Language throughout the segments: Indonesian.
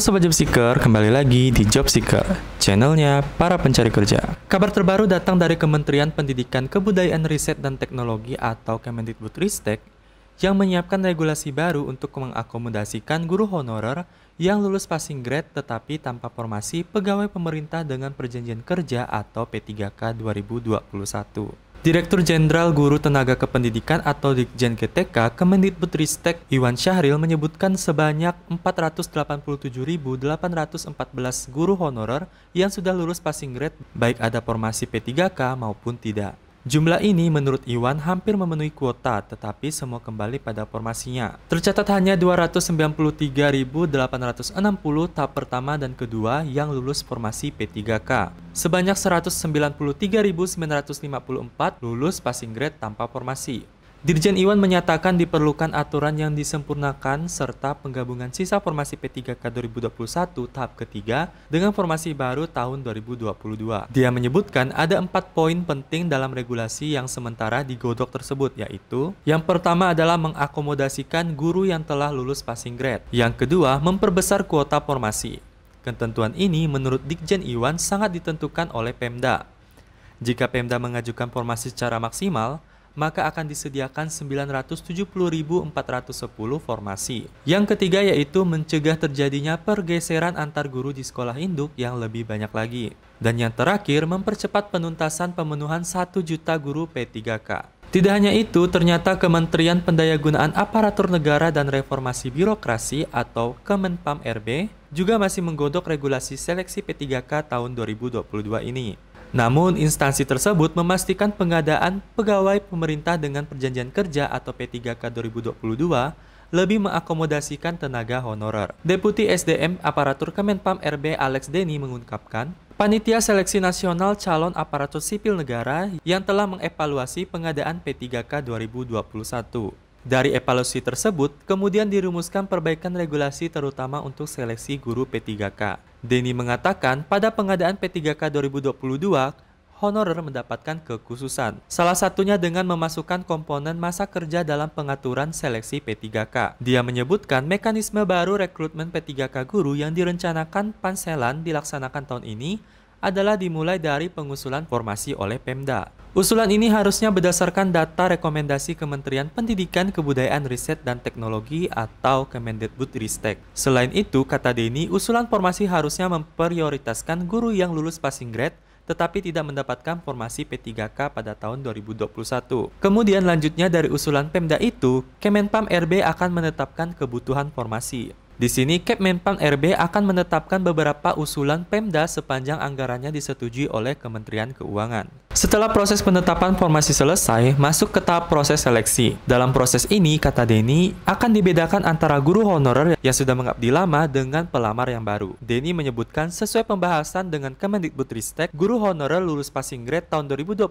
Sobat Job Seeker, kembali lagi di Job Seeker, channelnya para pencari kerja. Kabar terbaru datang dari Kementerian Pendidikan Kebudayaan Riset dan Teknologi atau Kemendikbudristek yang menyiapkan regulasi baru untuk mengakomodasikan guru honorer yang lulus passing grade tetapi tanpa formasi pegawai pemerintah dengan perjanjian kerja atau P3K 2021. Direktur Jenderal Guru Tenaga Kependidikan atau Dikjen GTK Kemendikbudristek Iwan Syahril menyebutkan sebanyak 487.814 guru honorer yang sudah lulus passing grade baik ada formasi P3K maupun tidak. Jumlah ini menurut Iwan hampir memenuhi kuota, tetapi semua kembali pada formasinya. Tercatat hanya 293.860 tahap pertama dan kedua yang lulus formasi P3K. Sebanyak 193.954 lulus passing grade tanpa formasi. Dirjen Iwan menyatakan diperlukan aturan yang disempurnakan serta penggabungan sisa formasi P3K 2021 tahap ketiga dengan formasi baru tahun 2022. Dia menyebutkan ada empat poin penting dalam regulasi yang sementara digodok tersebut yaitu yang pertama adalah mengakomodasikan guru yang telah lulus passing grade. Yang kedua, memperbesar kuota formasi. Ketentuan ini menurut Dirjen Iwan sangat ditentukan oleh Pemda. Jika Pemda mengajukan formasi secara maksimal, maka akan disediakan 970.410 formasi. Yang ketiga yaitu mencegah terjadinya pergeseran antar guru di sekolah induk yang lebih banyak lagi. Dan yang terakhir, mempercepat penuntasan pemenuhan 1 juta guru P3K. Tidak hanya itu, ternyata Kementerian Pendayagunaan Aparatur Negara dan Reformasi Birokrasi atau Kemenpam RB juga masih menggodok regulasi seleksi P3K tahun 2022 ini. Namun, instansi tersebut memastikan pengadaan pegawai pemerintah dengan perjanjian kerja atau P3K 2022 lebih mengakomodasikan tenaga honorer. Deputi SDM Aparatur Kemenpam RB Alex Deni mengungkapkan, Panitia Seleksi Nasional Calon Aparatur Sipil Negara yang telah mengevaluasi pengadaan P3K 2021. Dari evaluasi tersebut, kemudian dirumuskan perbaikan regulasi terutama untuk seleksi guru P3K. Denny mengatakan, pada pengadaan P3K 2022, honorer mendapatkan kekhususan. Salah satunya dengan memasukkan komponen masa kerja dalam pengaturan seleksi P3K. Dia menyebutkan mekanisme baru rekrutmen P3K guru yang direncanakan Panselan dilaksanakan tahun ini adalah dimulai dari pengusulan formasi oleh Pemda. Usulan ini harusnya berdasarkan data rekomendasi Kementerian Pendidikan, Kebudayaan, Riset, dan Teknologi atau Kemendikbudristek. Selain itu, kata Denny, usulan formasi harusnya memprioritaskan guru yang lulus passing grade tetapi tidak mendapatkan formasi P3K pada tahun 2021. Kemudian lanjutnya dari usulan Pemda itu, Kemenpam RB akan menetapkan kebutuhan formasi. Di sini, Kemenpan RB akan menetapkan beberapa usulan Pemda sepanjang anggarannya disetujui oleh Kementerian Keuangan. Setelah proses penetapan formasi selesai, masuk ke tahap proses seleksi. Dalam proses ini, kata Denny, akan dibedakan antara guru honorer yang sudah mengabdi lama dengan pelamar yang baru. Denny menyebutkan sesuai pembahasan dengan Kemendikbudristek, guru honorer lulus passing grade tahun 2021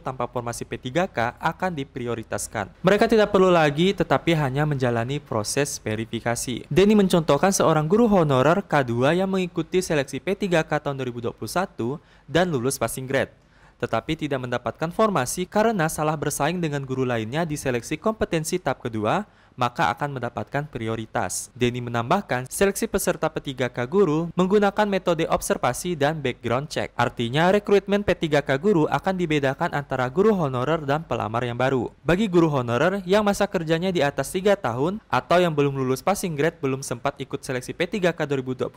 tanpa formasi P3K akan diprioritaskan. Mereka tidak perlu lagi tetapi hanya menjalani proses verifikasi. Denny mencontohkan seorang guru honorer K2 yang mengikuti seleksi P3K tahun 2021 dan lulus passing grade tetapi tidak mendapatkan formasi karena salah bersaing dengan guru lainnya di seleksi kompetensi tahap kedua maka akan mendapatkan prioritas. Denny menambahkan, seleksi peserta P3K Guru menggunakan metode observasi dan background check. Artinya, rekrutmen P3K Guru akan dibedakan antara guru honorer dan pelamar yang baru. Bagi guru honorer yang masa kerjanya di atas 3 tahun atau yang belum lulus passing grade belum sempat ikut seleksi P3K 2021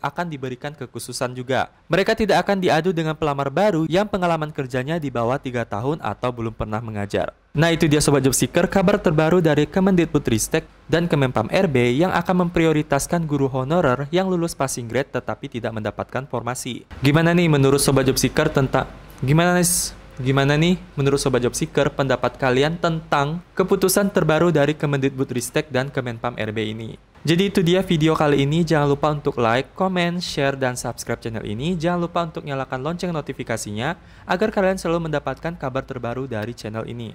akan diberikan kekhususan juga. Mereka tidak akan diadu dengan pelamar baru yang pengalaman kerjanya di bawah 3 tahun atau belum pernah mengajar. Nah itu dia Sobat Job Seeker, kabar terbaru dari Kemendikbudristek dan Kemenpam RB yang akan memprioritaskan guru honorer yang lulus passing grade tetapi tidak mendapatkan formasi. Gimana nih menurut Sobat Job Seeker tentang... Gimana nih Gimana nih menurut Sobat Job Seeker pendapat kalian tentang keputusan terbaru dari Kemendikbudristek dan Kemenpam RB ini? Jadi itu dia video kali ini, jangan lupa untuk like, comment, share, dan subscribe channel ini. Jangan lupa untuk nyalakan lonceng notifikasinya agar kalian selalu mendapatkan kabar terbaru dari channel ini.